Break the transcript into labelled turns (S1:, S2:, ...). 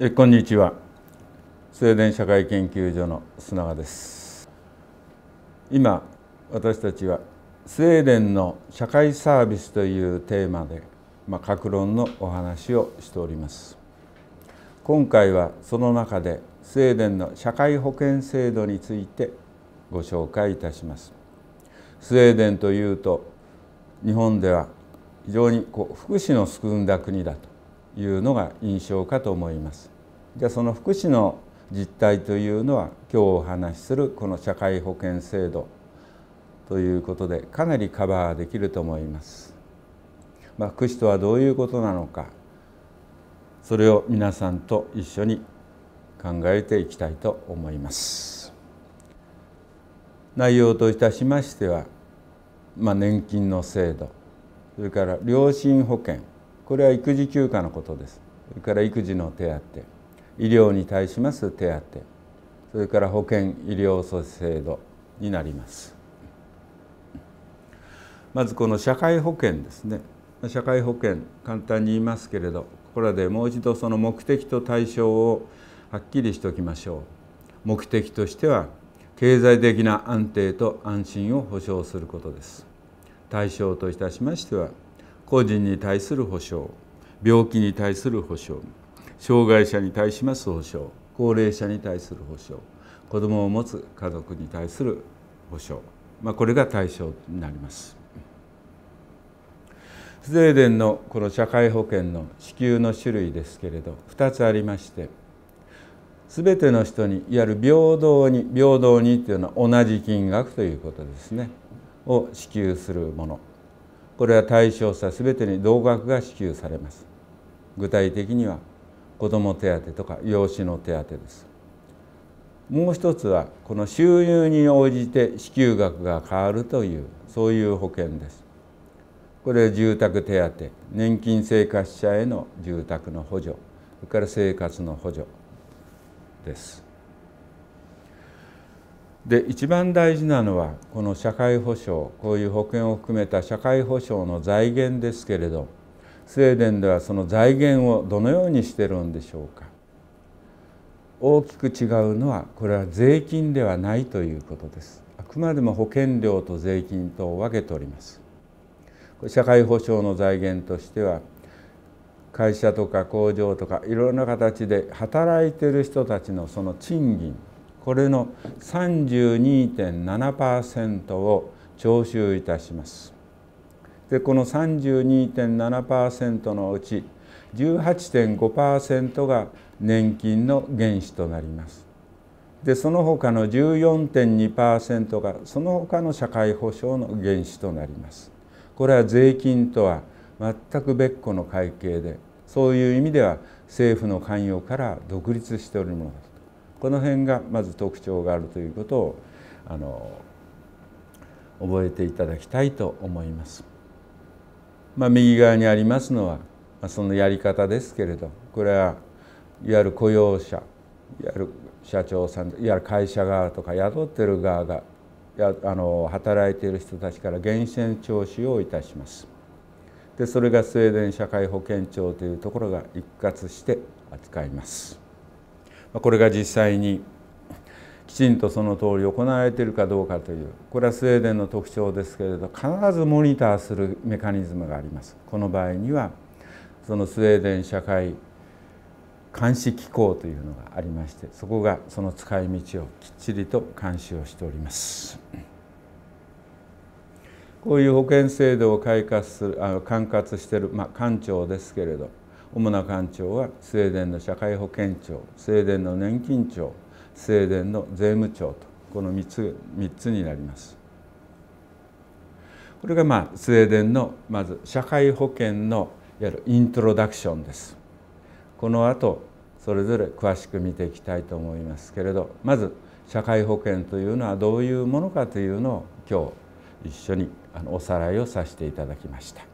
S1: えこんにちはスウェーデン社会研究所の砂川です今私たちはスウェーデンの社会サービスというテーマでまあ、格論のお話をしております今回はその中でスウェーデンの社会保険制度についてご紹介いたしますスウェーデンというと日本では非常にこう福祉の進んだ国だというのが印象かと思います。じゃあその福祉の実態というのは今日お話しするこの社会保険制度ということでかなりカバーできると思います。まあ、福祉とはどういうことなのかそれを皆さんと一緒に考えていきたいと思います。内容といたしましては、まあ、年金の制度それから良心保険これは育児休暇のことですそれから育児の手当医療に対します手当それから保険医療措置制度になりますまずこの社会保険ですね社会保険簡単に言いますけれどこれでもう一度その目的と対象をはっきりしておきましょう目的としては経済的な安定と安心を保障することです対象といたしましては個人に対する保障病気に対する保障障害者に対します保障高齢者に対する保障子どもを持つ家族に対する保障、まあ、これが対象になります。スウェーデンのこの社会保険の支給の種類ですけれど2つありまして全ての人にいわゆる平等に平等にというのは同じ金額ということですねを支給するものこれは対象者全てに同額が支給されます具体的には子ども手当とか養子の手当ですもう一つはこの収入に応じて支給額が変わるというそういう保険ですこれは住宅手当年金生活者への住宅の補助それから生活の補助ですで一番大事なのはこの社会保障こういう保険を含めた社会保障の財源ですけれどスウェーデンではその財源をどのようにしてるんでしょうか大きく違うのはこれは税金ではないということですあくまでも保険料と税金と分けております社会保障の財源としては会社とか工場とかいろんな形で働いてる人たちのその賃金これの32.7%を徴収いたしますでこの32.7%のうち18.5%が年金の原資となりますでその他の14.2%がその他の社会保障の原資となりますこれは税金とは全く別個の会計でそういう意味では政府の関与から独立しておるものですこの辺がまず特徴があるということをあの覚えていただきたいと思います。まあ、右側にありますのは、まそのやり方ですけれどこれはいわゆる雇用者いわゆる社長さんいわゆる会社側とか雇ってる側がやあの働いている人たちから源泉徴収をいたします。でそれがスウェーデン社会保険庁というところが一括して扱います。これが実際にきちんとその通り行われているかどうかというこれはスウェーデンの特徴ですけれど必ずモニターするメカニズムがありますこの場合にはそのスウェーデン社会監視機構というのがありましてそこがその使い道をきっちりと監視をしておりますこういう保険制度を管轄するあ管轄している、まあ、官庁ですけれど主な官庁はスウェーデンの社会保険庁スウェーデンの年金庁スウェーデンの税務庁とこの3つ ,3 つになります。これがまあスウェーデンのまず社会保険のいわゆるイントロダクションです。この後それぞれ詳しく見ていきたいと思いますけれどまず社会保険というのはどういうものかというのを今日一緒におさらいをさせていただきました。